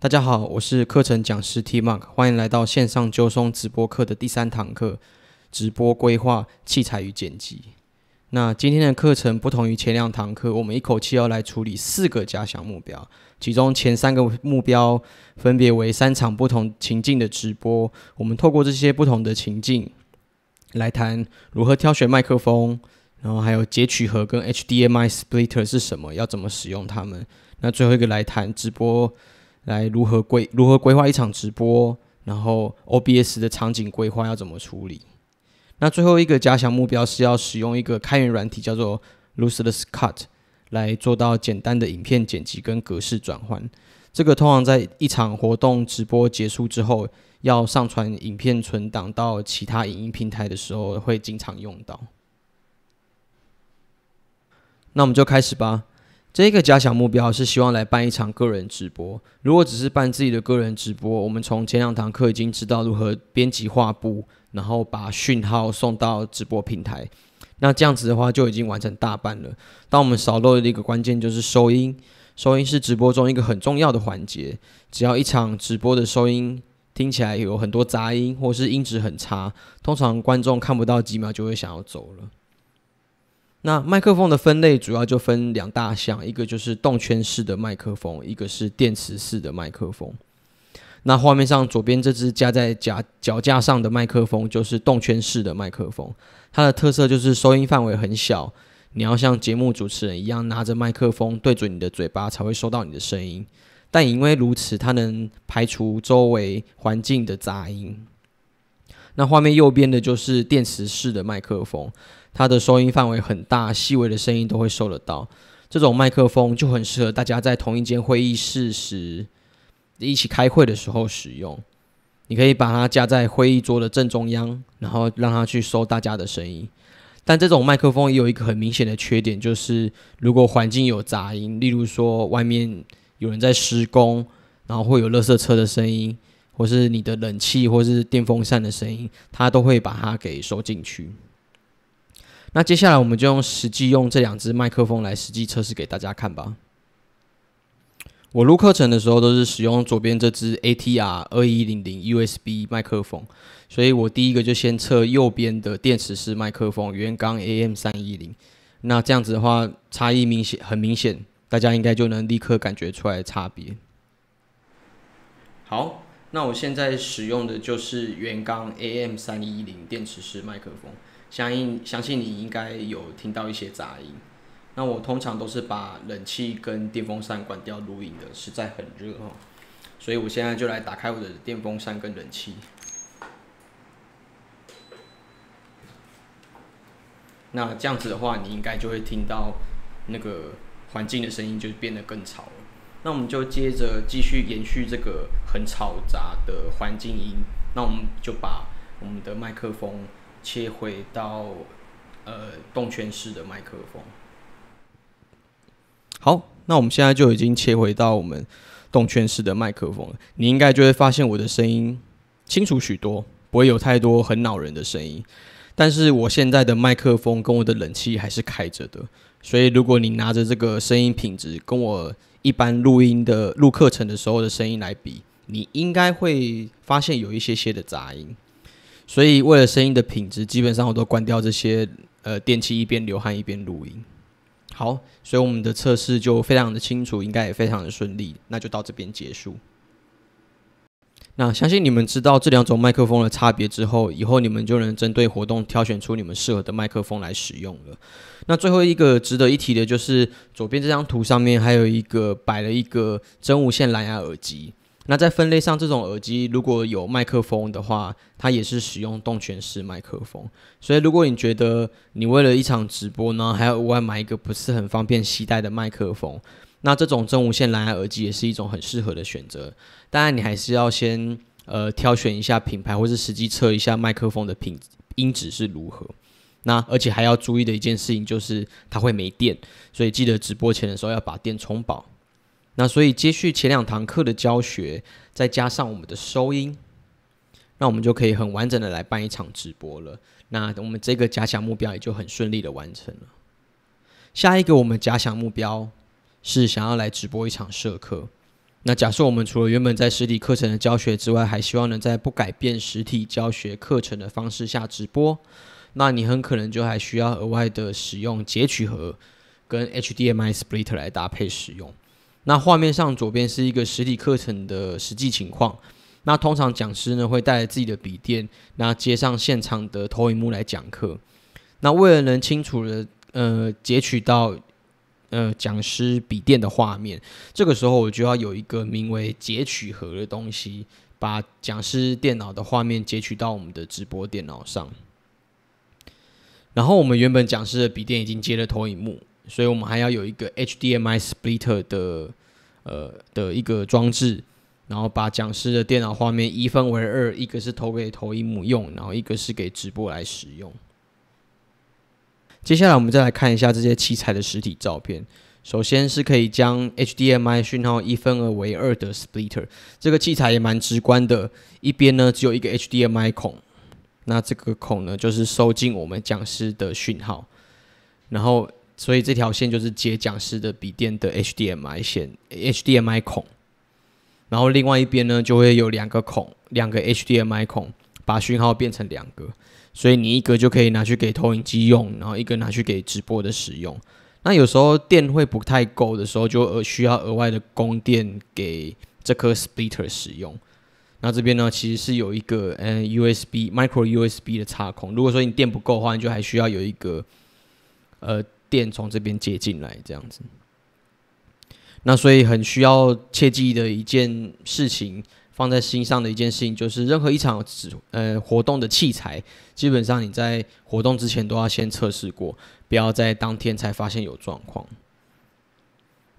大家好，我是课程讲师 t i m a k 欢迎来到线上揪松直播课的第三堂课——直播规划、器材与剪辑。那今天的课程不同于前两堂课，我们一口气要来处理四个加强目标，其中前三个目标分别为三场不同情境的直播。我们透过这些不同的情境来谈如何挑选麦克风，然后还有截取盒跟 HDMI Splitter 是什么，要怎么使用它们。那最后一个来谈直播。来如何规如何规划一场直播，然后 OBS 的场景规划要怎么处理？那最后一个加强目标是要使用一个开源软体叫做 l o o s e l s Cut 来做到简单的影片剪辑跟格式转换。这个通常在一场活动直播结束之后，要上传影片存档到其他影音平台的时候会经常用到。那我们就开始吧。这一个假想目标是希望来办一场个人直播。如果只是办自己的个人直播，我们从前两堂课已经知道如何编辑画布，然后把讯号送到直播平台。那这样子的话就已经完成大半了。但我们少漏的一个关键就是收音。收音是直播中一个很重要的环节。只要一场直播的收音听起来有很多杂音，或是音质很差，通常观众看不到几秒就会想要走了。那麦克风的分类主要就分两大项，一个就是动圈式的麦克风，一个是电磁式的麦克风。那画面上左边这只夹在夹脚架上的麦克风就是动圈式的麦克风，它的特色就是收音范围很小，你要像节目主持人一样拿着麦克风对准你的嘴巴才会收到你的声音。但也因为如此，它能排除周围环境的杂音。那画面右边的就是电磁式的麦克风。它的收音范围很大，细微的声音都会收得到。这种麦克风就很适合大家在同一间会议室时一起开会的时候使用。你可以把它架在会议桌的正中央，然后让它去收大家的声音。但这种麦克风也有一个很明显的缺点，就是如果环境有杂音，例如说外面有人在施工，然后会有垃圾车的声音，或是你的冷气或是电风扇的声音，它都会把它给收进去。那接下来我们就用实际用这两只麦克风来实际测试给大家看吧。我录课程的时候都是使用左边这只 ATR 二一零零 USB 麦克风，所以我第一个就先测右边的电池式麦克风原刚 AM 三一零。那这样子的话，差异明显，很明显，大家应该就能立刻感觉出来差别。好，那我现在使用的就是原刚 AM 三一零电池式麦克风。相应相信你应该有听到一些杂音，那我通常都是把冷气跟电风扇关掉录音的，实在很热哦，所以我现在就来打开我的电风扇跟冷气。那这样子的话，你应该就会听到那个环境的声音就变得更吵了。那我们就接着继续延续这个很吵杂的环境音，那我们就把我们的麦克风。切回到呃动圈式的麦克风。好，那我们现在就已经切回到我们动圈式的麦克风了。你应该就会发现我的声音清楚许多，不会有太多很恼人的声音。但是我现在的麦克风跟我的冷气还是开着的，所以如果你拿着这个声音品质跟我一般录音的录课程的时候的声音来比，你应该会发现有一些些的杂音。所以为了声音的品质，基本上我都关掉这些呃电器，一边流汗一边录音。好，所以我们的测试就非常的清楚，应该也非常的顺利，那就到这边结束。那相信你们知道这两种麦克风的差别之后，以后你们就能针对活动挑选出你们适合的麦克风来使用了。那最后一个值得一提的就是左边这张图上面还有一个摆了一个真无线蓝牙耳机。那在分类上，这种耳机如果有麦克风的话，它也是使用动圈式麦克风。所以如果你觉得你为了一场直播呢，还要额外买一个不是很方便携带的麦克风，那这种真无线蓝牙耳机也是一种很适合的选择。当然，你还是要先呃挑选一下品牌，或是实际测一下麦克风的品音质是如何。那而且还要注意的一件事情就是它会没电，所以记得直播前的时候要把电充饱。那所以接续前两堂课的教学，再加上我们的收音，那我们就可以很完整的来办一场直播了。那我们这个假想目标也就很顺利的完成了。下一个我们假想目标是想要来直播一场社课。那假设我们除了原本在实体课程的教学之外，还希望能在不改变实体教学课程的方式下直播，那你很可能就还需要额外的使用截取盒跟 HDMI Splitter 来搭配使用。那画面上左边是一个实体课程的实际情况。那通常讲师呢会带自己的笔电，那接上现场的投影幕来讲课。那为了能清楚的呃截取到呃讲师笔电的画面，这个时候我就要有一个名为截取盒的东西，把讲师电脑的画面截取到我们的直播电脑上。然后我们原本讲师的笔电已经接了投影幕。所以我们还要有一个 HDMI splitter 的呃的一个装置，然后把讲师的电脑画面一分为二，一个是投给投影幕用，然后一个是给直播来使用。接下来我们再来看一下这些器材的实体照片。首先是可以将 HDMI 讯号一分为二的 splitter，这个器材也蛮直观的。一边呢只有一个 HDMI 孔，那这个孔呢就是收进我们讲师的讯号，然后。所以这条线就是接讲师的笔电的 HDMI 线、HDMI 孔，然后另外一边呢就会有两个孔、两个 HDMI 孔，把讯号变成两个，所以你一个就可以拿去给投影机用，然后一个拿去给直播的使用。那有时候电会不太够的时候，就需要额外的供电给这颗 Splitter 使用。那这边呢其实是有一个嗯 USB、Micro USB 的插孔，如果说你电不够的话，你就还需要有一个呃。电从这边接进来，这样子。那所以很需要切记的一件事情，放在心上的一件事情，就是任何一场呃活动的器材，基本上你在活动之前都要先测试过，不要在当天才发现有状况。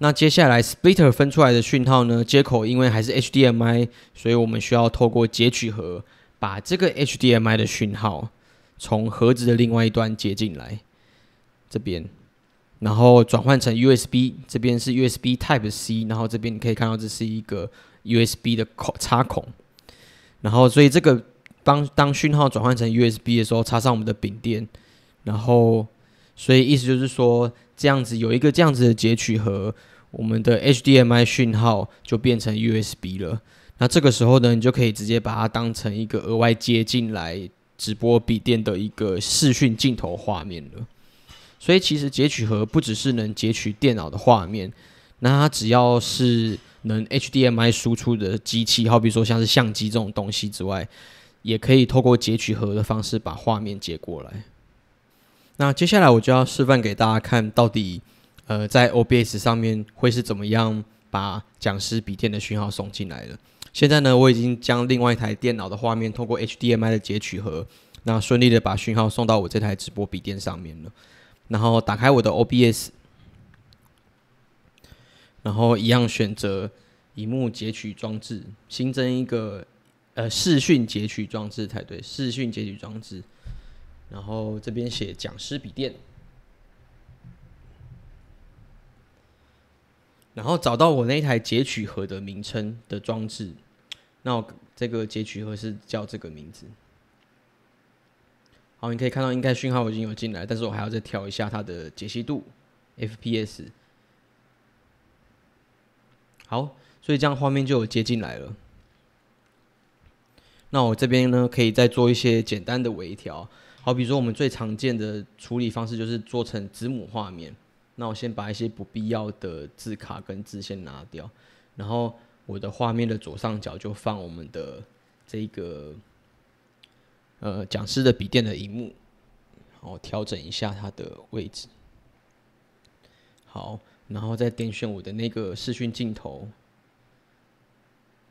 那接下来 splitter 分出来的讯号呢，接口因为还是 HDMI，所以我们需要透过截取盒把这个 HDMI 的讯号从盒子的另外一端接进来，这边。然后转换成 USB，这边是 USB Type C，然后这边你可以看到这是一个 USB 的口插孔，然后所以这个当当讯号转换成 USB 的时候，插上我们的笔电，然后所以意思就是说这样子有一个这样子的截取和我们的 HDMI 讯号就变成 USB 了，那这个时候呢，你就可以直接把它当成一个额外接进来直播笔电的一个视讯镜头画面了。所以其实截取盒不只是能截取电脑的画面，那它只要是能 HDMI 输出的机器，好比说像是相机这种东西之外，也可以透过截取盒的方式把画面截过来。那接下来我就要示范给大家看，到底呃在 OBS 上面会是怎么样把讲师笔电的讯号送进来的。现在呢，我已经将另外一台电脑的画面通过 HDMI 的截取盒，那顺利的把讯号送到我这台直播笔电上面了。然后打开我的 OBS，然后一样选择荧幕截取装置，新增一个呃视讯截取装置才对，视讯截取装置。然后这边写讲师笔电，然后找到我那台截取盒的名称的装置，那我这个截取盒是叫这个名字。好，你可以看到应该讯号已经有进来，但是我还要再调一下它的解析度，FPS。好，所以这样画面就有接进来了。那我这边呢，可以再做一些简单的微调，好比说我们最常见的处理方式就是做成子母画面。那我先把一些不必要的字卡跟字先拿掉，然后我的画面的左上角就放我们的这个。呃，讲师的笔电的荧幕，我调整一下它的位置。好，然后再点选我的那个视讯镜头，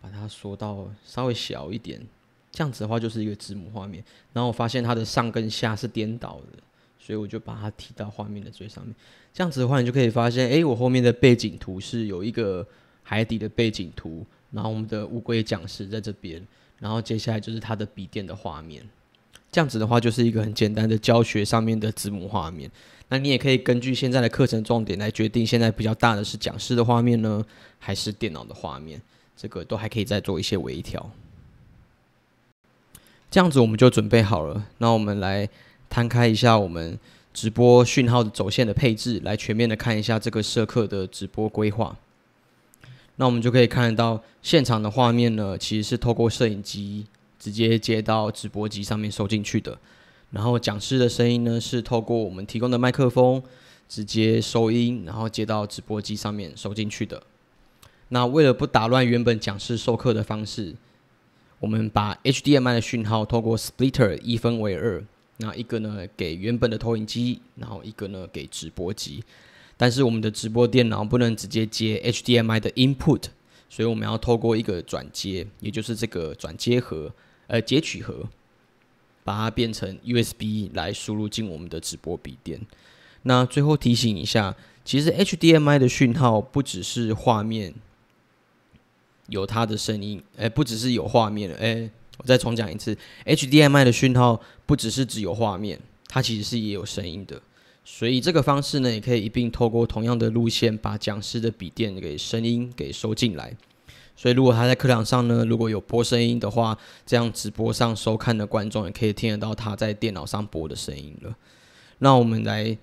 把它缩到稍微小一点。这样子的话，就是一个字幕画面。然后我发现它的上跟下是颠倒的，所以我就把它提到画面的最上面。这样子的话，你就可以发现，哎，我后面的背景图是有一个海底的背景图，然后我们的乌龟讲师在这边，然后接下来就是他的笔电的画面。这样子的话，就是一个很简单的教学上面的子母画面。那你也可以根据现在的课程重点来决定，现在比较大的是讲师的画面呢，还是电脑的画面？这个都还可以再做一些微调。这样子我们就准备好了。那我们来摊开一下我们直播讯号的走线的配置，来全面的看一下这个社课的直播规划。那我们就可以看得到现场的画面呢，其实是透过摄影机。直接接到直播机上面收进去的，然后讲师的声音呢是透过我们提供的麦克风直接收音，然后接到直播机上面收进去的。那为了不打乱原本讲师授课的方式，我们把 HDMI 的讯号透过 Splitter 一分为二，那一个呢给原本的投影机，然后一个呢给直播机。但是我们的直播电脑不能直接接 HDMI 的 Input，所以我们要透过一个转接，也就是这个转接盒。呃，截取盒把它变成 USB 来输入进我们的直播笔电。那最后提醒一下，其实 HDMI 的讯号不只是画面有它的声音，哎，不只是有画面，哎，我再重讲一次，HDMI 的讯号不只是只有画面，它其实是也有声音的。所以这个方式呢，也可以一并透过同样的路线，把讲师的笔电给声音给收进来。所以，如果他在课堂上呢，如果有播声音的话，这样直播上收看的观众也可以听得到他在电脑上播的声音了。那我们来，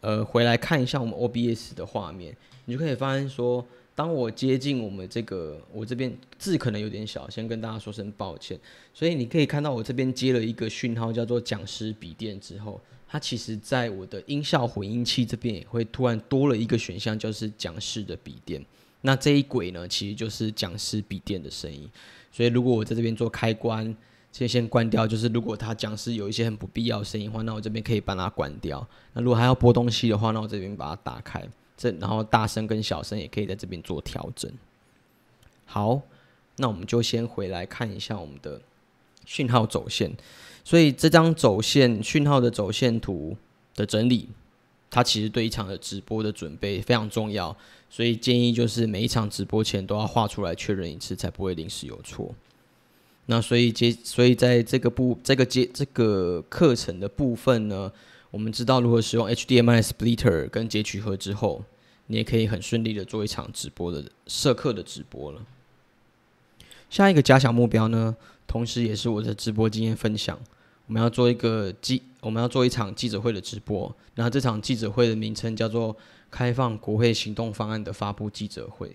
呃，回来看一下我们 OBS 的画面，你就可以发现说，当我接近我们这个，我这边字可能有点小，先跟大家说声抱歉。所以你可以看到我这边接了一个讯号，叫做讲师笔电之后，它其实在我的音效混音器这边也会突然多了一个选项，就是讲师的笔电。那这一轨呢，其实就是讲师笔电的声音。所以如果我在这边做开关，先先关掉，就是如果他讲师有一些很不必要的声音的话，那我这边可以帮他关掉。那如果还要播东西的话，那我这边把它打开。这然后大声跟小声也可以在这边做调整。好，那我们就先回来看一下我们的讯号走线。所以这张走线讯号的走线图的整理，它其实对一场的直播的准备非常重要。所以建议就是每一场直播前都要画出来确认一次，才不会临时有错。那所以接，所以在这个部、这个节、这个课程的部分呢，我们知道如何使用 HDMI Splitter 跟截取盒之后，你也可以很顺利的做一场直播的社课的直播了。下一个假想目标呢，同时也是我的直播经验分享，我们要做一个记，我们要做一场记者会的直播，然后这场记者会的名称叫做。开放国会行动方案的发布记者会，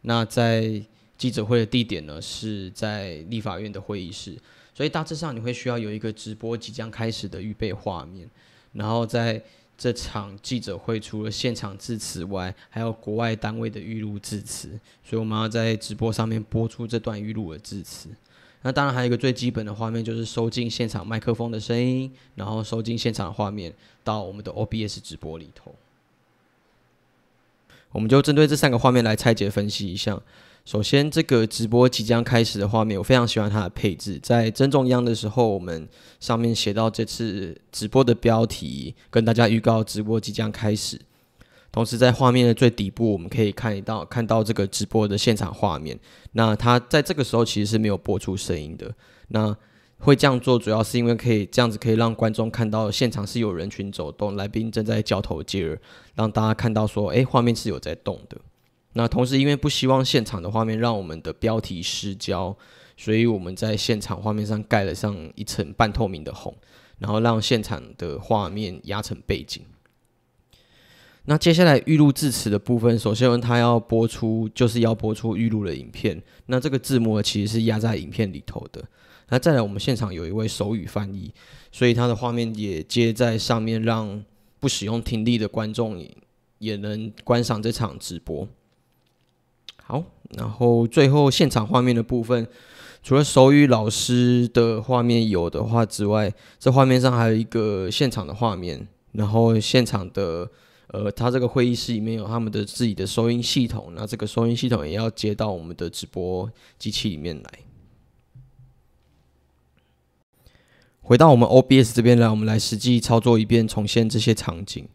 那在记者会的地点呢是在立法院的会议室，所以大致上你会需要有一个直播即将开始的预备画面，然后在这场记者会除了现场致辞外，还有国外单位的预录致辞，所以我们要在直播上面播出这段预录的致辞。那当然还有一个最基本的画面就是收进现场麦克风的声音，然后收进现场的画面到我们的 OBS 直播里头。我们就针对这三个画面来拆解分析一下。首先，这个直播即将开始的画面，我非常喜欢它的配置。在正中央的时候，我们上面写到这次直播的标题，跟大家预告直播即将开始。同时，在画面的最底部，我们可以看到看到这个直播的现场画面。那它在这个时候其实是没有播出声音的。那会这样做主要是因为可以这样子可以让观众看到现场是有人群走动，来宾正在交头接耳，让大家看到说，哎，画面是有在动的。那同时因为不希望现场的画面让我们的标题失焦，所以我们在现场画面上盖了上一层半透明的红，然后让现场的画面压成背景。那接下来预录致词的部分，首先它要播出就是要播出预录的影片，那这个字幕其实是压在影片里头的。那再来，我们现场有一位手语翻译，所以他的画面也接在上面，让不使用听力的观众也能观赏这场直播。好，然后最后现场画面的部分，除了手语老师的画面有的话之外，这画面上还有一个现场的画面。然后现场的，呃，他这个会议室里面有他们的自己的收音系统，那这个收音系统也要接到我们的直播机器里面来。回到我们 OBS 这边来，我们来实际操作一遍，重现这些场景。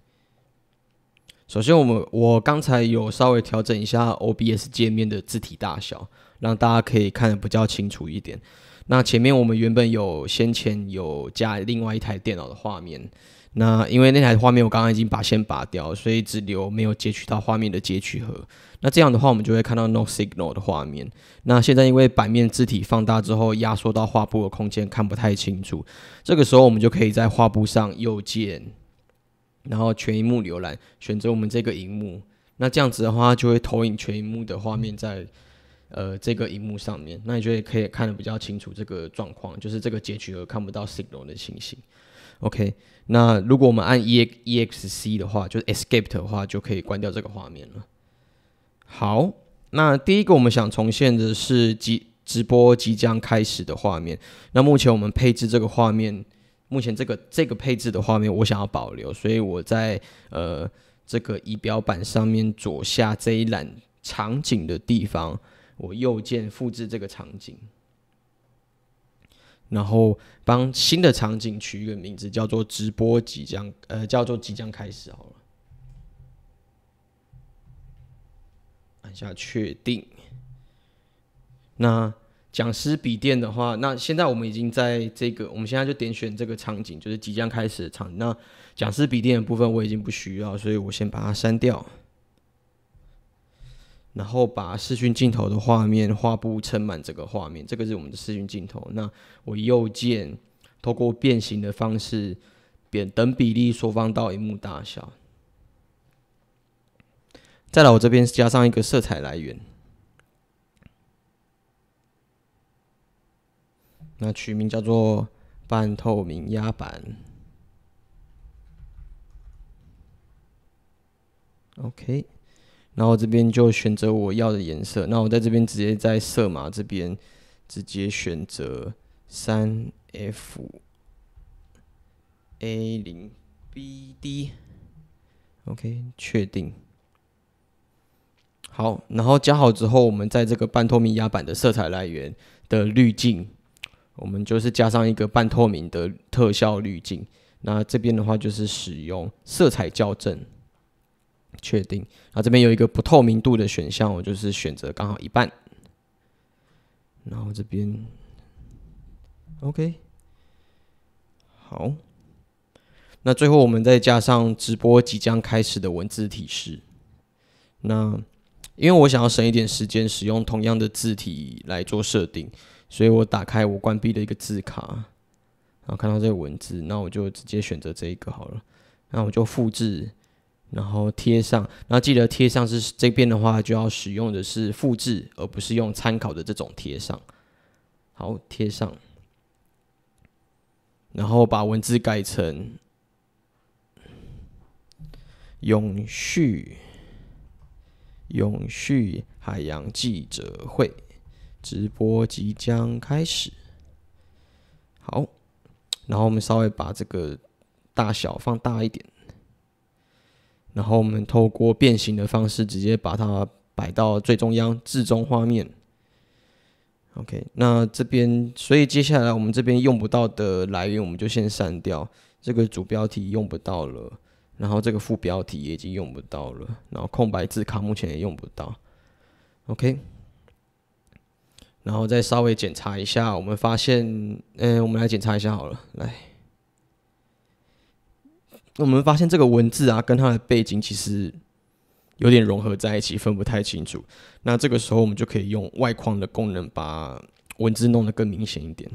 首先，我们我刚才有稍微调整一下 OBS 界面的字体大小，让大家可以看得比较清楚一点。那前面我们原本有先前有加另外一台电脑的画面。那因为那台画面我刚刚已经把线拔掉，所以只留没有截取到画面的截取盒。那这样的话，我们就会看到 no signal 的画面。那现在因为版面字体放大之后，压缩到画布的空间看不太清楚。这个时候，我们就可以在画布上右键，然后全荧幕浏览，选择我们这个荧幕。那这样子的话，就会投影全荧幕的画面在呃这个荧幕上面。那你就可以看得比较清楚这个状况，就是这个截取盒看不到 signal 的情形。OK，那如果我们按 E E X C 的话，就是 e s c a p e 的话，就可以关掉这个画面了。好，那第一个我们想重现的是即直播即将开始的画面。那目前我们配置这个画面，目前这个这个配置的画面我想要保留，所以我在呃这个仪表板上面左下这一栏场景的地方，我右键复制这个场景。然后帮新的场景取一个名字，叫做“直播即将”，呃，叫做“即将开始”好了。按下确定。那讲师笔电的话，那现在我们已经在这个，我们现在就点选这个场景，就是“即将开始”的场。那讲师笔电的部分我已经不需要，所以我先把它删掉。然后把视讯镜头的画面画布撑满整个画面，这个是我们的视讯镜头。那我右键，透过变形的方式，变等比例缩放到荧幕大小。再来，我这边加上一个色彩来源，那取名叫做半透明压板。OK。然后这边就选择我要的颜色。那我在这边直接在色码这边直接选择三 F A 零 BD，OK，确定。好，然后加好之后，我们在这个半透明压板的色彩来源的滤镜，我们就是加上一个半透明的特效滤镜。那这边的话就是使用色彩校正。确定，然后这边有一个不透明度的选项，我就是选择刚好一半。然后这边，OK，好。那最后我们再加上直播即将开始的文字提示。那因为我想要省一点时间，使用同样的字体来做设定，所以我打开我关闭的一个字卡，然后看到这个文字，那我就直接选择这一个好了。那我就复制。然后贴上，然后记得贴上是这边的话，就要使用的是复制，而不是用参考的这种贴上。好，贴上，然后把文字改成“永续永续海洋记者会直播即将开始”。好，然后我们稍微把这个大小放大一点。然后我们透过变形的方式，直接把它摆到最中央，至中画面。OK，那这边，所以接下来我们这边用不到的来源，我们就先删掉。这个主标题用不到了，然后这个副标题也已经用不到了，然后空白字卡目前也用不到。OK，然后再稍微检查一下，我们发现，嗯，我们来检查一下好了，来。我们发现这个文字啊，跟它的背景其实有点融合在一起，分不太清楚。那这个时候，我们就可以用外框的功能，把文字弄得更明显一点。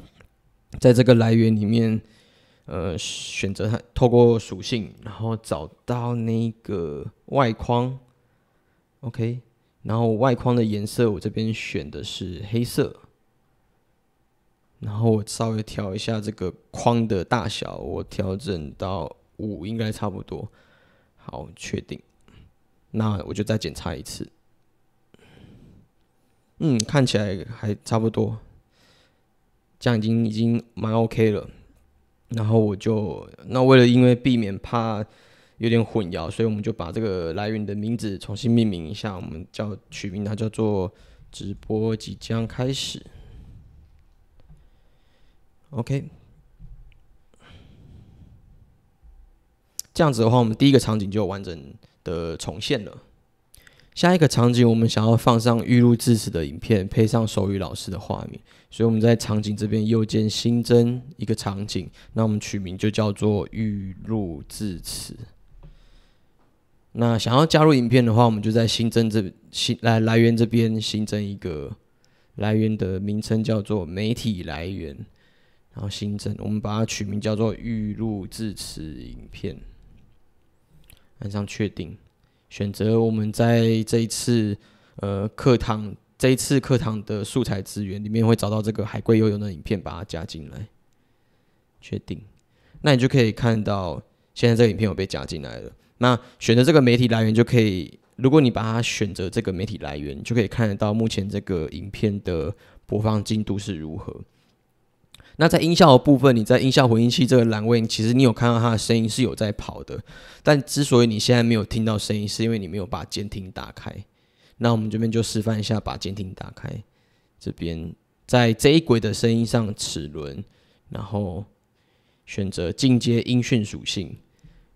在这个来源里面，呃，选择它，透过属性，然后找到那个外框。OK，然后外框的颜色，我这边选的是黑色。然后我稍微调一下这个框的大小，我调整到。五应该差不多，好，确定。那我就再检查一次。嗯，看起来还差不多，这样已经已经蛮 OK 了。然后我就那为了因为避免怕有点混淆，所以我们就把这个来源的名字重新命名一下，我们叫取名它叫做“直播即将开始”。OK。这样子的话，我们第一个场景就完整的重现了。下一个场景，我们想要放上预录字词的影片，配上手语老师的画面，所以我们在场景这边右键新增一个场景，那我们取名就叫做预录字词。那想要加入影片的话，我们就在新增这新来来源这边新增一个来源的名称叫做媒体来源，然后新增，我们把它取名叫做预录字词影片。马上确定，选择我们在这一次呃课堂，这一次课堂的素材资源里面会找到这个海龟游泳的影片，把它加进来。确定，那你就可以看到现在这个影片有被加进来了。那选择这个媒体来源就可以，如果你把它选择这个媒体来源，就可以看得到目前这个影片的播放进度是如何。那在音效的部分，你在音效回音器这个栏位，其实你有看到它的声音是有在跑的，但之所以你现在没有听到声音，是因为你没有把监听打开。那我们这边就示范一下，把监听打开。这边在这一轨的声音上齿轮，然后选择进阶音讯属性，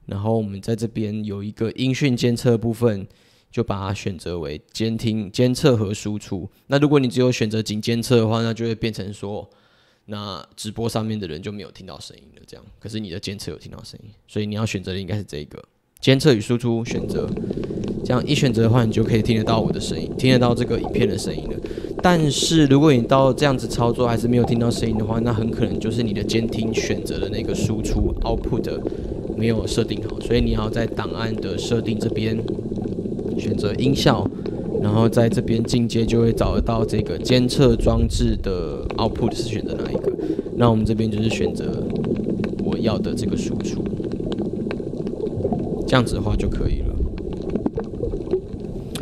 然后我们在这边有一个音讯监测部分，就把它选择为监听监测和输出。那如果你只有选择仅监测的话，那就会变成说。那直播上面的人就没有听到声音了，这样。可是你的监测有听到声音，所以你要选择的应该是这个监测与输出选择。这样一选择的话，你就可以听得到我的声音，听得到这个影片的声音了。但是如果你到这样子操作还是没有听到声音的话，那很可能就是你的监听选择的那个输出 output 没有设定好，所以你要在档案的设定这边选择音效。然后在这边进阶就会找得到这个监测装置的 output 是选择哪一个，那我们这边就是选择我要的这个输出，这样子的话就可以了。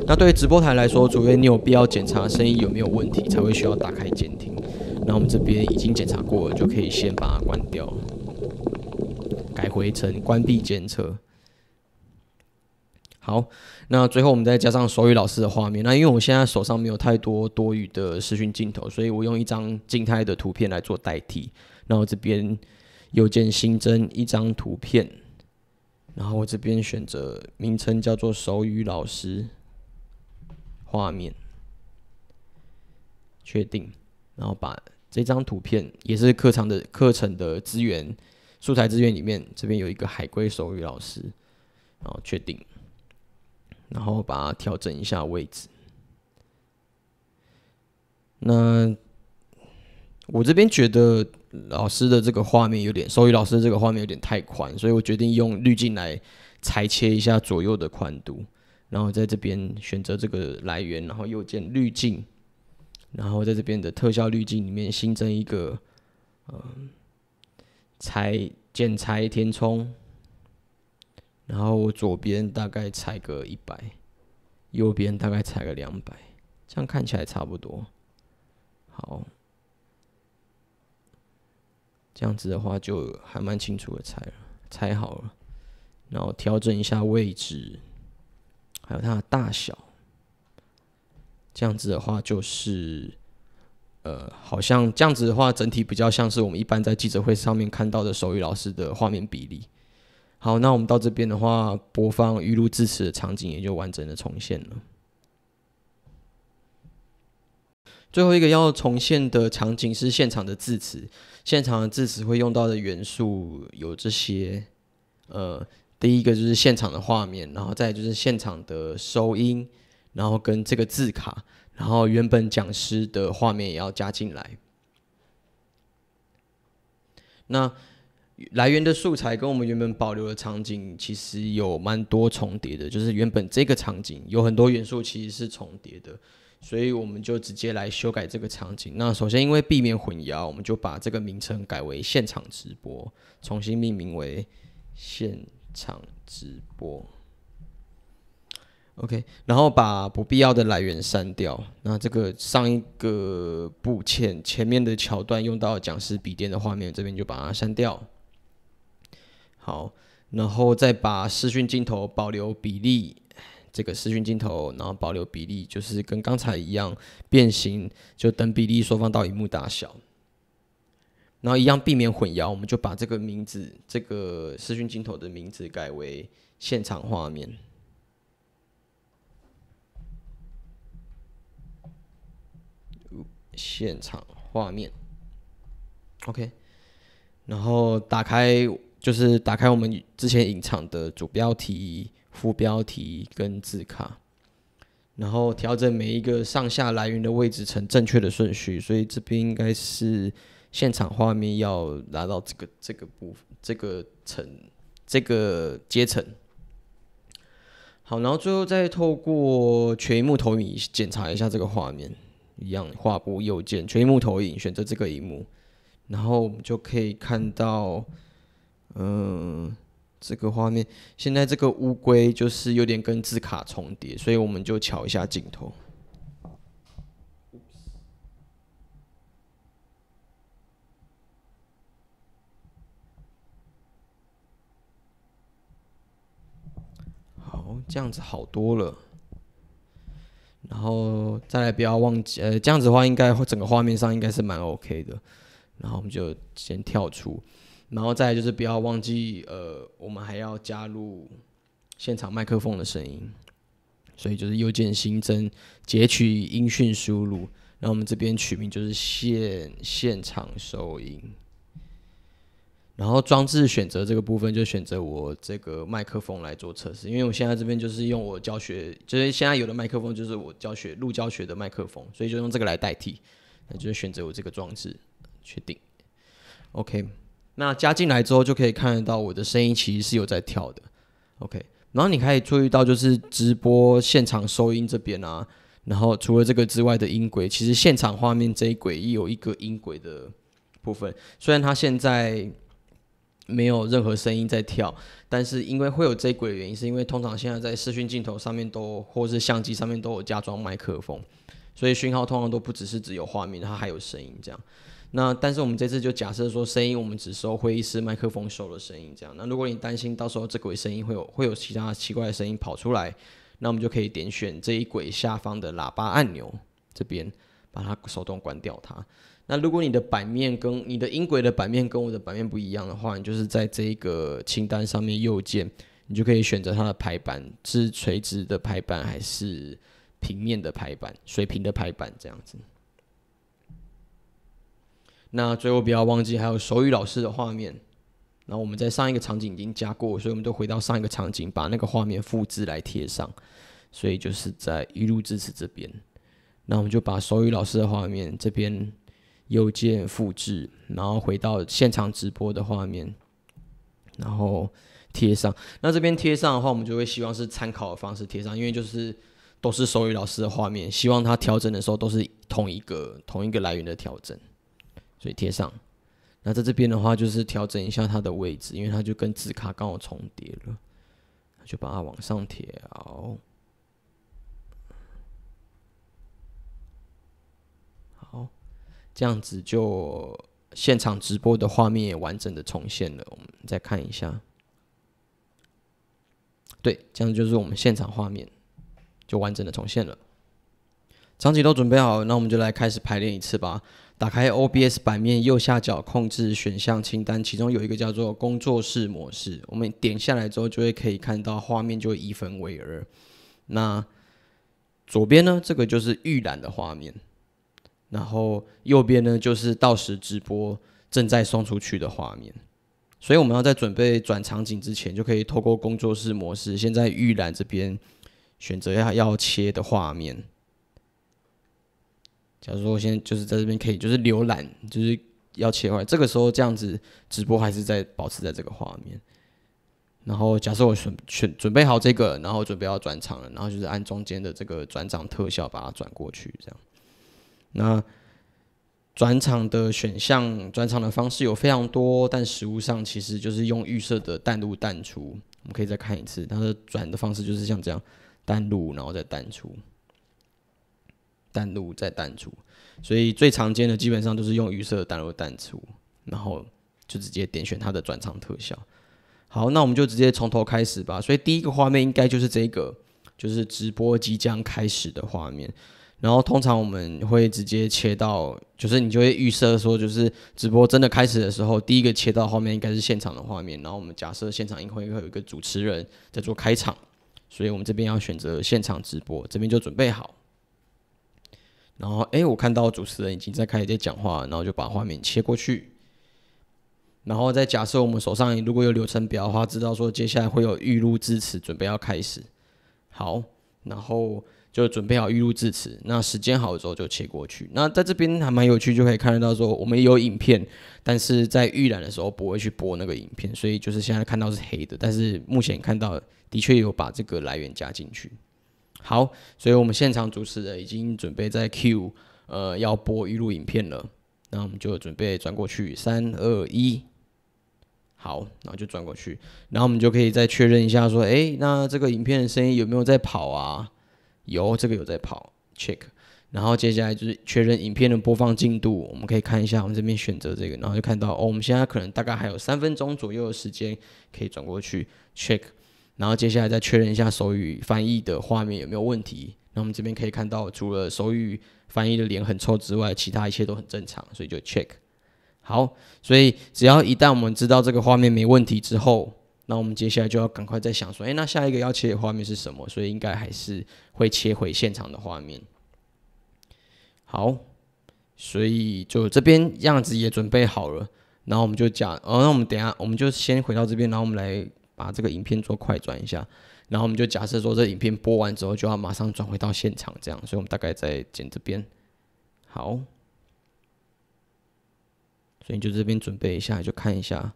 那对于直播台来说，除非你有必要检查声音有没有问题，才会需要打开监听。那我们这边已经检查过了，就可以先把它关掉，改回成关闭监测。好，那最后我们再加上手语老师的画面。那因为我现在手上没有太多多余的视讯镜头，所以我用一张静态的图片来做代替。然后这边右键新增一张图片，然后我这边选择名称叫做手语老师画面，确定。然后把这张图片也是课程的课程的资源素材资源里面，这边有一个海龟手语老师，然后确定。然后把它调整一下位置。那我这边觉得老师的这个画面有点，手语老师的这个画面有点太宽，所以我决定用滤镜来裁切一下左右的宽度。然后在这边选择这个来源，然后右键滤镜，然后在这边的特效滤镜里面新增一个，嗯，裁剪裁填充。然后我左边大概裁个一百，右边大概裁个两百，这样看起来差不多。好，这样子的话就还蛮清楚的踩了，踩好了。然后调整一下位置，还有它的大小。这样子的话就是，呃，好像这样子的话，整体比较像是我们一般在记者会上面看到的手语老师的画面比例。好，那我们到这边的话，播放语录字词的场景也就完整的重现了。最后一个要重现的场景是现场的字词，现场的字词会用到的元素有这些，呃，第一个就是现场的画面，然后再就是现场的收音，然后跟这个字卡，然后原本讲师的画面也要加进来。那来源的素材跟我们原本保留的场景其实有蛮多重叠的，就是原本这个场景有很多元素其实是重叠的，所以我们就直接来修改这个场景。那首先因为避免混淆，我们就把这个名称改为“现场直播”，重新命名为“现场直播”。OK，然后把不必要的来源删掉。那这个上一个布嵌前面的桥段用到讲师笔电的画面，这边就把它删掉。好，然后再把视讯镜头保留比例，这个视讯镜头，然后保留比例就是跟刚才一样变形，就等比例缩放到荧幕大小。然后一样避免混淆，我们就把这个名字，这个视讯镜头的名字改为“现场画面”，“现场画面 ”，OK。然后打开。就是打开我们之前隐藏的主标题、副标题跟字卡，然后调整每一个上下来源的位置成正确的顺序。所以这边应该是现场画面要拿到这个这个部分、这个层、这个阶层。好，然后最后再透过全幕投影检查一下这个画面，一样画布右键全幕投影，选择这个一幕，然后我们就可以看到。嗯，这个画面现在这个乌龟就是有点跟字卡重叠，所以我们就瞧一下镜头。好，这样子好多了。然后再来不要忘记，呃，这样子的话应该整个画面上应该是蛮 OK 的。然后我们就先跳出。然后再就是不要忘记，呃，我们还要加入现场麦克风的声音，所以就是右键新增截取音讯输入，然后我们这边取名就是现现场收音，然后装置选择这个部分就选择我这个麦克风来做测试，因为我现在这边就是用我教学，就是现在有的麦克风就是我教学录教学的麦克风，所以就用这个来代替，那就是选择我这个装置，确定，OK。那加进来之后，就可以看得到我的声音其实是有在跳的，OK。然后你可以注意到，就是直播现场收音这边啊，然后除了这个之外的音轨，其实现场画面这一轨也有一个音轨的部分。虽然它现在没有任何声音在跳，但是因为会有这一轨的原因，是因为通常现在在视讯镜头上面都或是相机上面都有加装麦克风，所以讯号通常都不只是只有画面，它还有声音这样。那但是我们这次就假设说声音，我们只收会议室麦克风收的声音，这样。那如果你担心到时候这轨声音会有会有其他奇怪的声音跑出来，那我们就可以点选这一轨下方的喇叭按钮这边，把它手动关掉它。那如果你的版面跟你的音轨的版面跟我的版面不一样的话，你就是在这一个清单上面右键，你就可以选择它的排版是垂直的排版还是平面的排版、水平的排版这样子。那最后不要忘记，还有手语老师的画面。那我们在上一个场景已经加过，所以我们就回到上一个场景，把那个画面复制来贴上。所以就是在一路支持这边。那我们就把手语老师的画面这边右键复制，然后回到现场直播的画面，然后贴上。那这边贴上的话，我们就会希望是参考的方式贴上，因为就是都是手语老师的画面，希望他调整的时候都是同一个同一个来源的调整。所以贴上，那在这边的话，就是调整一下它的位置，因为它就跟纸卡刚好重叠了，就把它往上贴。好，这样子就现场直播的画面也完整的重现了。我们再看一下，对，这样就是我们现场画面就完整的重现了。场景都准备好，那我们就来开始排练一次吧。打开 OBS 板面右下角控制选项清单，其中有一个叫做“工作室模式”。我们点下来之后，就会可以看到画面就会一分为二。那左边呢，这个就是预览的画面，然后右边呢，就是到时直播正在送出去的画面。所以我们要在准备转场景之前，就可以透过工作室模式，先在预览这边选择一下要切的画面。假如说我现在就是在这边可以，就是浏览，就是要切换。这个时候这样子直播还是在保持在这个画面。然后假设我选选准备好这个，然后准备要转场了，然后就是按中间的这个转场特效把它转过去，这样。那转场的选项、转场的方式有非常多，但实物上其实就是用预设的淡入淡出。我们可以再看一次，它的转的方式就是像这样淡入，然后再淡出。淡入再淡出，所以最常见的基本上都是用预设淡入淡出，然后就直接点选它的转场特效。好，那我们就直接从头开始吧。所以第一个画面应该就是这个，就是直播即将开始的画面。然后通常我们会直接切到，就是你就会预设说，就是直播真的开始的时候，第一个切到画面应该是现场的画面。然后我们假设现场应该会有一个主持人在做开场，所以我们这边要选择现场直播，这边就准备好。然后，哎，我看到主持人已经在开始在讲话，然后就把画面切过去。然后再假设我们手上如果有流程表的话，知道说接下来会有预录字词，准备要开始。好，然后就准备好预录字词。那时间好之后就切过去。那在这边还蛮有趣，就可以看得到说我们有影片，但是在预览的时候不会去播那个影片，所以就是现在看到是黑的。但是目前看到的确有把这个来源加进去。好，所以我们现场主持人已经准备在 Q，呃，要播一路影片了。那我们就准备转过去，三二一，好，然后就转过去，然后我们就可以再确认一下，说，哎，那这个影片的声音有没有在跑啊？有，这个有在跑，check。然后接下来就是确认影片的播放进度，我们可以看一下，我们这边选择这个，然后就看到，哦，我们现在可能大概还有三分钟左右的时间可以转过去，check。然后接下来再确认一下手语翻译的画面有没有问题。那我们这边可以看到，除了手语翻译的脸很臭之外，其他一切都很正常，所以就 check。好，所以只要一旦我们知道这个画面没问题之后，那我们接下来就要赶快再想说，哎，那下一个要切的画面是什么？所以应该还是会切回现场的画面。好，所以就这边样子也准备好了，然后我们就讲，哦，那我们等下，我们就先回到这边，然后我们来。把这个影片做快转一下，然后我们就假设说，这影片播完之后，就要马上转回到现场，这样。所以，我们大概在剪这边。好，所以就这边准备一下，就看一下，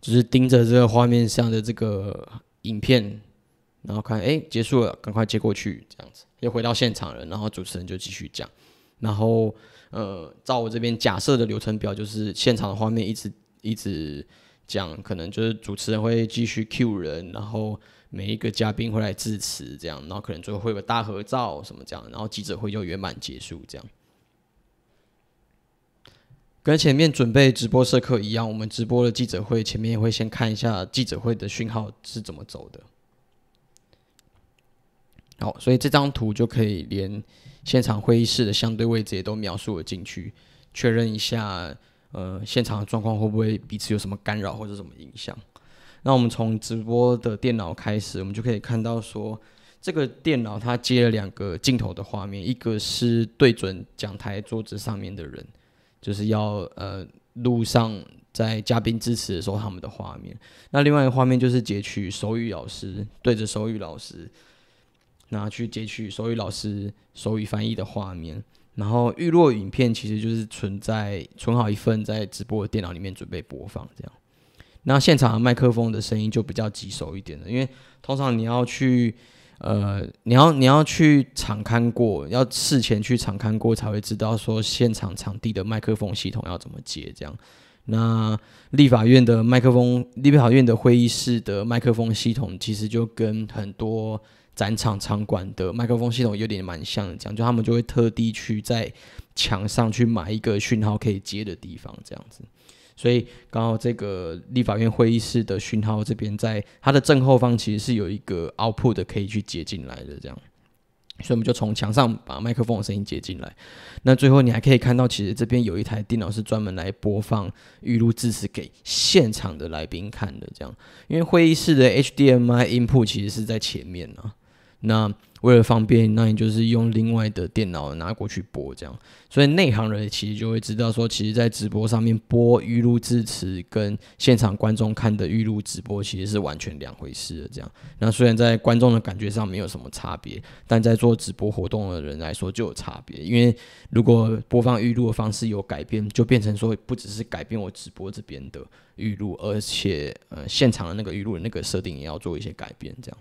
就是盯着这个画面上的这个影片，然后看，哎，结束了，赶快接过去，这样子，又回到现场了。然后主持人就继续讲，然后，呃，照我这边假设的流程表，就是现场的画面一直一直。这样，可能就是主持人会继续 Q 人，然后每一个嘉宾会来致辞，这样，然后可能最后会有个大合照什么这样，然后记者会就圆满结束。这样，跟前面准备直播设课一样，我们直播的记者会前面会先看一下记者会的讯号是怎么走的。好，所以这张图就可以连现场会议室的相对位置也都描述了进去，确认一下。呃，现场的状况会不会彼此有什么干扰或者什么影响？那我们从直播的电脑开始，我们就可以看到说，这个电脑它接了两个镜头的画面，一个是对准讲台桌子上面的人，就是要呃录上在嘉宾致辞的时候他们的画面；那另外一个画面就是截取手语老师对着手语老师，拿去截取手语老师手语翻译的画面。然后预录影片其实就是存在存好一份在直播的电脑里面准备播放这样，那现场的麦克风的声音就比较棘手一点了，因为通常你要去呃你要你要去场看过，要事前去场看过才会知道说现场场地的麦克风系统要怎么接这样。那立法院的麦克风，立法院的会议室的麦克风系统其实就跟很多。展场场馆的麦克风系统有点蛮像的，这样就他们就会特地去在墙上去买一个讯号可以接的地方，这样子。所以刚好这个立法院会议室的讯号这边，在它的正后方其实是有一个 output 的可以去接进来的，这样。所以我们就从墙上把麦克风的声音接进来。那最后你还可以看到，其实这边有一台电脑是专门来播放预录制，是给现场的来宾看的，这样。因为会议室的 HDMI input 其实是在前面呢。那为了方便，那你就是用另外的电脑拿过去播这样，所以内行人其实就会知道说，其实，在直播上面播预录字词跟现场观众看的预录直播其实是完全两回事的这样。那虽然在观众的感觉上没有什么差别，但在做直播活动的人来说就有差别，因为如果播放预录的方式有改变，就变成说不只是改变我直播这边的预录，而且呃现场的那个预录的那个设定也要做一些改变这样。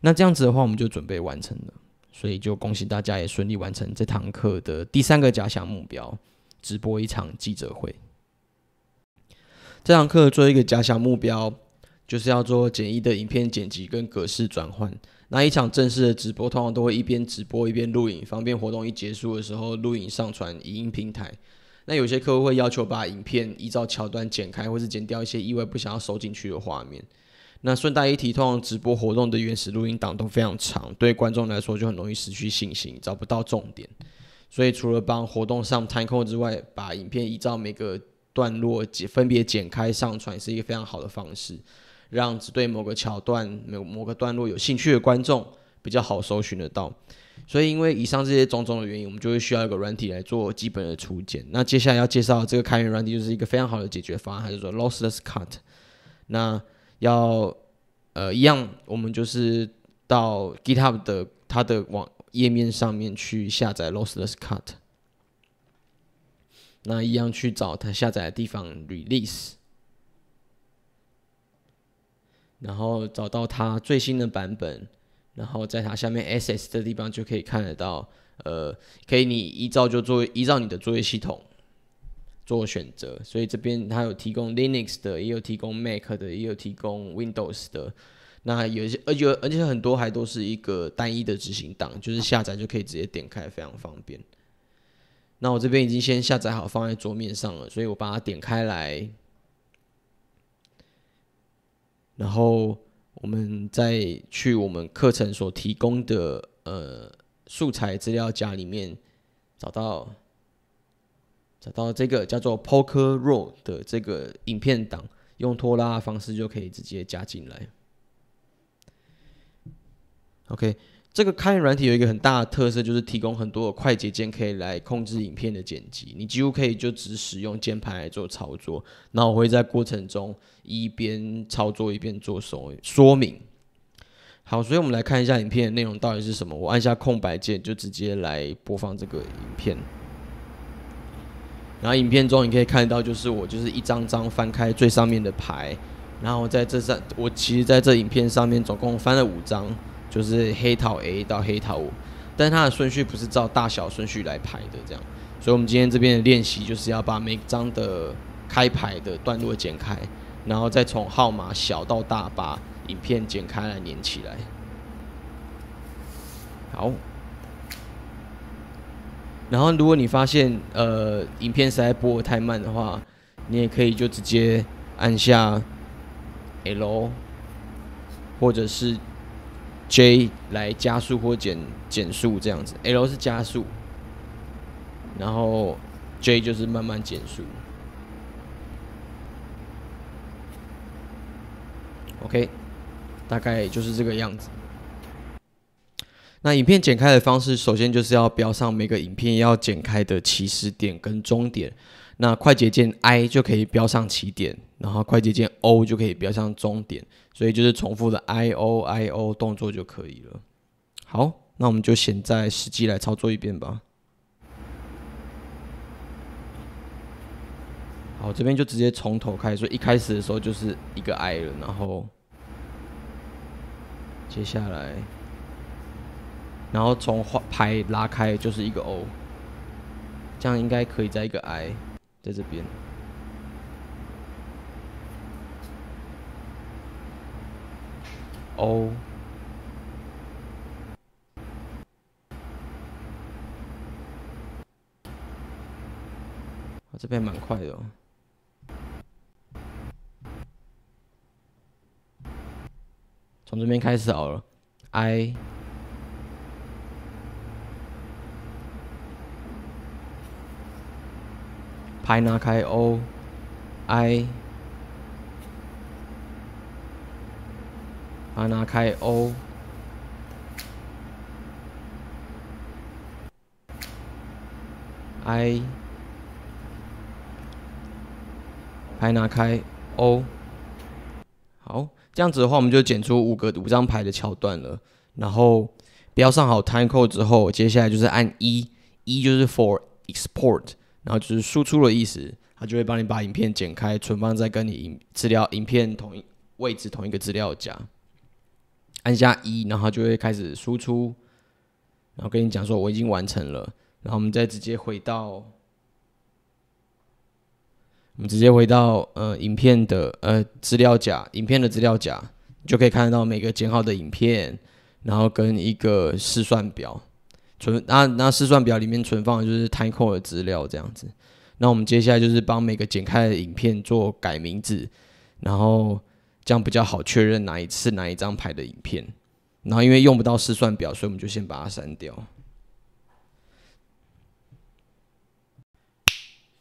那这样子的话，我们就准备完成了，所以就恭喜大家也顺利完成这堂课的第三个假想目标——直播一场记者会。这堂课做一个假想目标，就是要做简易的影片剪辑跟格式转换。那一场正式的直播，通常都会一边直播一边录影，方便活动一结束的时候录影上传影音平台。那有些客户会要求把影片依照桥段剪开，或是剪掉一些意外不想要收进去的画面。那顺带一提，通常直播活动的原始录音档都非常长，对观众来说就很容易失去信心，找不到重点。所以除了帮活动上 Timecode 之外，把影片依照每个段落解分别剪开上传，也是一个非常好的方式，让只对某个桥段、某某个段落有兴趣的观众比较好搜寻得到。所以因为以上这些种种的原因，我们就会需要一个软体来做基本的初剪。那接下来要介绍这个开源软体，就是一个非常好的解决方案，还是说 Lossless Cut？那要，呃，一样，我们就是到 GitHub 的它的网页面上面去下载 Lossless Cut，那一样去找它下载的地方 Release，然后找到它最新的版本，然后在它下面 SS 的地方就可以看得到，呃，可以你依照就做，依照你的作业系统。做选择，所以这边它有提供 Linux 的，也有提供 Mac 的，也有提供 Windows 的。那有些而且而且很多还都是一个单一的执行档，就是下载就可以直接点开，非常方便。那我这边已经先下载好，放在桌面上了，所以我把它点开来，然后我们再去我们课程所提供的呃素材资料夹里面找到。找到这个叫做 Poker Roll 的这个影片档，用拖拉的方式就可以直接加进来。OK，这个开源软体有一个很大的特色，就是提供很多的快捷键可以来控制影片的剪辑，你几乎可以就只使用键盘来做操作。那我会在过程中一边操作一边做说说明。好，所以我们来看一下影片的内容到底是什么。我按下空白键就直接来播放这个影片。然后影片中你可以看到，就是我就是一张张翻开最上面的牌，然后在这上，我其实在这影片上面总共翻了五张，就是黑桃 A 到黑桃五，但它的顺序不是照大小顺序来排的这样。所以我们今天这边的练习就是要把每张的开牌的段落剪开，然后再从号码小到大把影片剪开来连起来。好。然后，如果你发现呃影片实在播得太慢的话，你也可以就直接按下 L 或者是 J 来加速或减减速这样子。L 是加速，然后 J 就是慢慢减速。OK，大概就是这个样子。那影片剪开的方式，首先就是要标上每个影片要剪开的起始点跟终点。那快捷键 I 就可以标上起点，然后快捷键 O 就可以标上终点，所以就是重复的 I O I O 动作就可以了。好，那我们就现在实际来操作一遍吧。好，这边就直接从头开始，所以一开始的时候就是一个 I 了，然后接下来。然后从画牌拉开就是一个 O，这样应该可以在一个 I，在这边 O，这边蛮快的，哦。从这边开始好了 I。拍拿开，O，I，拍拿开，O，I，牌拿开，O，好，这样子的话，我们就剪出五个五张牌的桥段了。然后标上好 Timecode 之后，接下来就是按一，一就是 For Export。然后就是输出的意思，它就会帮你把影片剪开，存放在跟你影资料影片同一位置同一个资料夹。按下一，然后就会开始输出，然后跟你讲说我已经完成了。然后我们再直接回到，我们直接回到呃影片的呃资料夹，影片的资料夹，就可以看得到每个剪好的影片，然后跟一个试算表。存那那试算表里面存放的就是 Timecode 资料这样子，那我们接下来就是帮每个剪开的影片做改名字，然后这样比较好确认哪一次哪一张牌的影片，然后因为用不到试算表，所以我们就先把它删掉。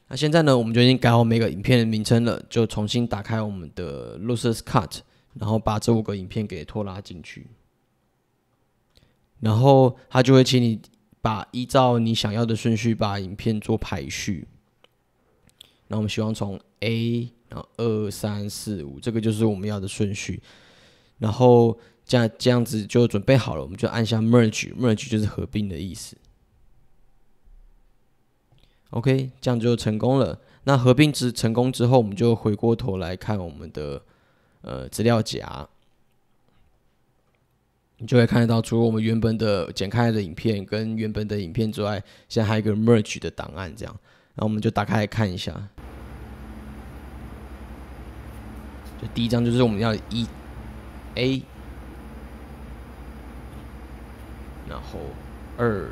那现在呢，我们就已经改好每个影片的名称了，就重新打开我们的 l o s e r s Cut，然后把这五个影片给拖拉进去。然后他就会请你把依照你想要的顺序把影片做排序。那我们希望从 A，然后二三四五，这个就是我们要的顺序。然后这样这样子就准备好了，我们就按下 Merge，Merge 就是合并的意思。OK，这样就成功了。那合并之成功之后，我们就回过头来看我们的呃资料夹。你就会看得到，除了我们原本的剪开的影片跟原本的影片之外，现在还有一个 merge 的档案这样。然后我们就打开来看一下。就第一张就是我们要一 a，然后二，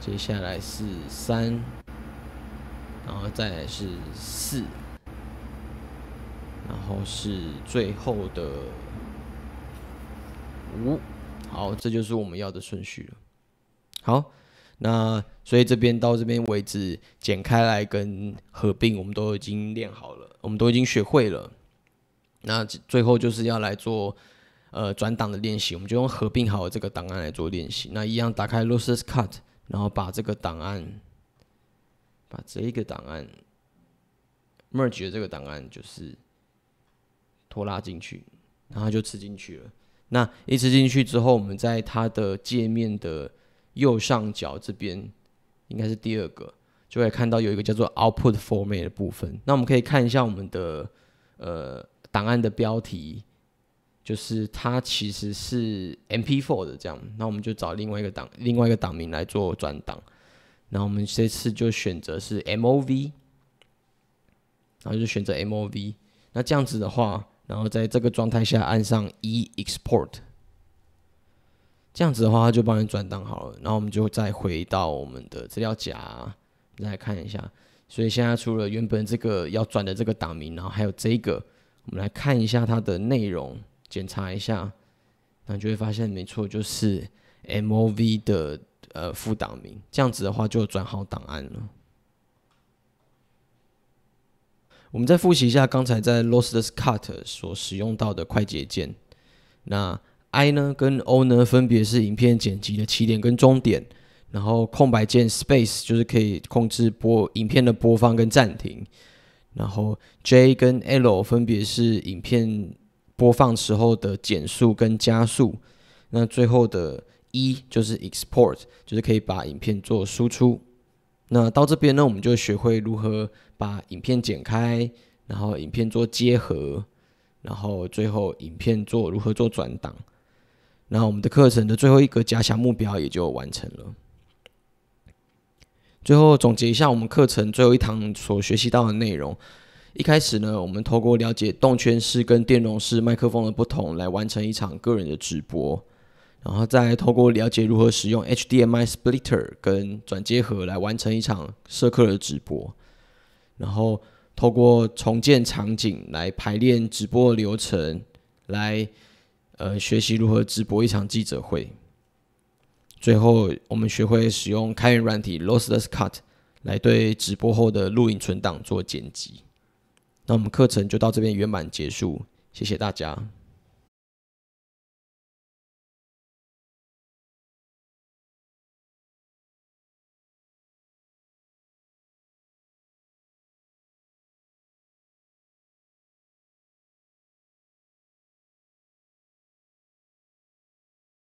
接下来是三，然后再来是四，然后是最后的。五，好，这就是我们要的顺序了。好，那所以这边到这边为止，剪开来跟合并，我们都已经练好了，我们都已经学会了。那最后就是要来做呃转档的练习，我们就用合并好的这个档案来做练习。那一样打开 Losers Cut，然后把这个档案，把这一个档案，Merge 的这个档案就是拖拉进去，然后就吃进去了。那一次进去之后，我们在它的界面的右上角这边，应该是第二个，就会看到有一个叫做 Output Format 的部分。那我们可以看一下我们的呃档案的标题，就是它其实是 MP4 的这样。那我们就找另外一个档另外一个档名来做转档。那我们这次就选择是 MOV，然后就选择 MOV。那这样子的话。然后在这个状态下按上 E export，这样子的话，它就帮你转档好了。然后我们就再回到我们的资料夹来看一下。所以现在除了原本这个要转的这个档名，然后还有这个，我们来看一下它的内容，检查一下，那就会发现没错，就是 MOV 的呃副档名。这样子的话就转好档案了。我们再复习一下刚才在 Lost Cut 所使用到的快捷键。那 I 呢，跟 O 呢，分别是影片剪辑的起点跟终点。然后空白键 Space 就是可以控制播影片的播放跟暂停。然后 J 跟 L 分别是影片播放时候的减速跟加速。那最后的 E 就是 Export，就是可以把影片做输出。那到这边呢，我们就学会如何把影片剪开，然后影片做接合，然后最后影片做如何做转档。那我们的课程的最后一个假想目标也就完成了。最后总结一下我们课程最后一堂所学习到的内容。一开始呢，我们透过了解动圈式跟电容式麦克风的不同，来完成一场个人的直播。然后再透过了解如何使用 HDMI splitter 跟转接盒来完成一场社课的直播，然后透过重建场景来排练直播流程，来呃学习如何直播一场记者会。最后，我们学会使用开源软体 Lossless Cut 来对直播后的录影存档做剪辑。那我们课程就到这边圆满结束，谢谢大家。